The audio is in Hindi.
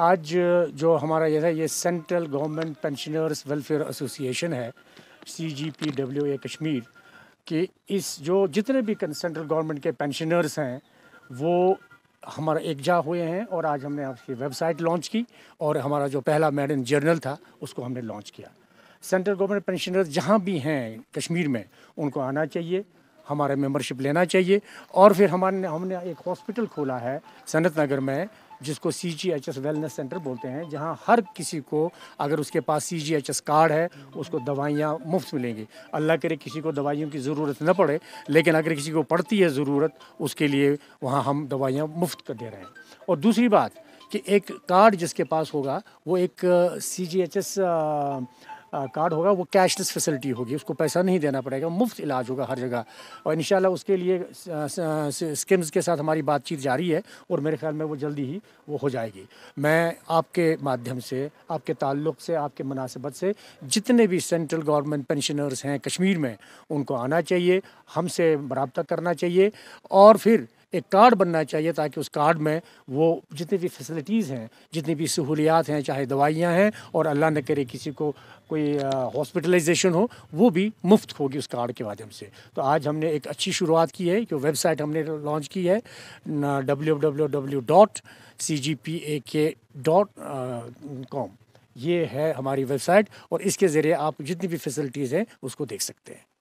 आज जो हमारा जैसा ये central government pensioners welfare association है C G P W A Kashmir कि इस जो जितने भी सेंट्रल गवर्नमेंट के पेंशनर्स हैं वो हमारा एकजा हुए हैं और आज हमने आपकी वेबसाइट लॉन्च की और हमारा जो पहला मेड इन जर्नल था उसको हमने लॉन्च किया सेंट्रल गवर्नमेंट पेंशनर जहाँ भी हैं कश्मीर में उनको आना चाहिए हमारा मेंबरशिप लेना चाहिए और फिर हमारे हमने एक हॉस्पिटल खोला है सनत नगर में जिसको C G H S wellness centre बोलते हैं जहाँ हर किसी को अगर उसके पास C G H S card है उसको दवाइयाँ मुफ्त मिलेंगी अल्लाह करे किसी को दवाइयों की ज़रूरत न पड़े लेकिन अगर किसी को पड़ती है ज़रूरत उसके लिए वहाँ हम दवाइयाँ मुफ्त कर दे रहे हैं और दूसरी बात कि एक कार्ड जिसके पास होगा वो एक C G H S card होगा वो कैशलेस फैसिलिटी होगी उसको पैसा नहीं देना पड़ेगा मुफ्त इलाज होगा हर जगह और इन उसके लिए स्किम्स के साथ हमारी बातचीत जारी है और मेरे ख्याल में वो जल्दी ही वो हो जाएगी मैं आपके माध्यम से आपके ताल्लुक से आपके मुनासिबत से जितने भी सेंट्रल गवर्नमेंट पेंशनर्स हैं कश्मीर में उनको आना चाहिए हमसे रबता करना चाहिए और फिर एक कार्ड बनना चाहिए ताकि उस कार्ड में वो जितनी भी फैसिलिटीज़ हैं जितनी भी सहूलियात हैं चाहे दवाइयाँ हैं और अल्लाह न करे किसी को कोई हॉस्पिटलाइजेशन हो वो भी मुफ्त होगी उस कार्ड के माध्यम से तो आज हमने एक अच्छी शुरुआत की है कि वेबसाइट हमने लॉन्च की है W W W dot C G P A K dot com ये है हमारी वेबसाइट और इसके ज़रिए आप जितनी भी फैसिलिटीज़ हैं उसको देख सकते हैं